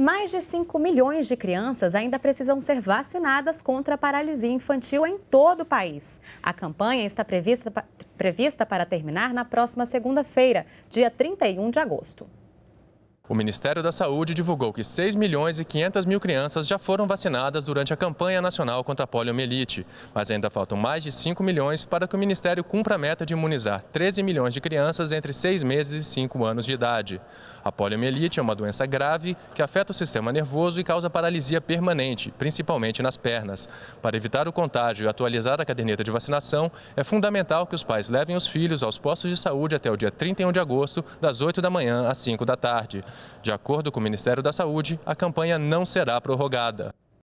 Mais de 5 milhões de crianças ainda precisam ser vacinadas contra a paralisia infantil em todo o país. A campanha está prevista, prevista para terminar na próxima segunda-feira, dia 31 de agosto. O Ministério da Saúde divulgou que 6 milhões e 500 mil crianças já foram vacinadas durante a campanha nacional contra a poliomielite, mas ainda faltam mais de 5 milhões para que o Ministério cumpra a meta de imunizar 13 milhões de crianças entre 6 meses e 5 anos de idade. A poliomielite é uma doença grave que afeta o sistema nervoso e causa paralisia permanente, principalmente nas pernas. Para evitar o contágio e atualizar a caderneta de vacinação, é fundamental que os pais levem os filhos aos postos de saúde até o dia 31 de agosto, das 8 da manhã às 5 da tarde. De acordo com o Ministério da Saúde, a campanha não será prorrogada.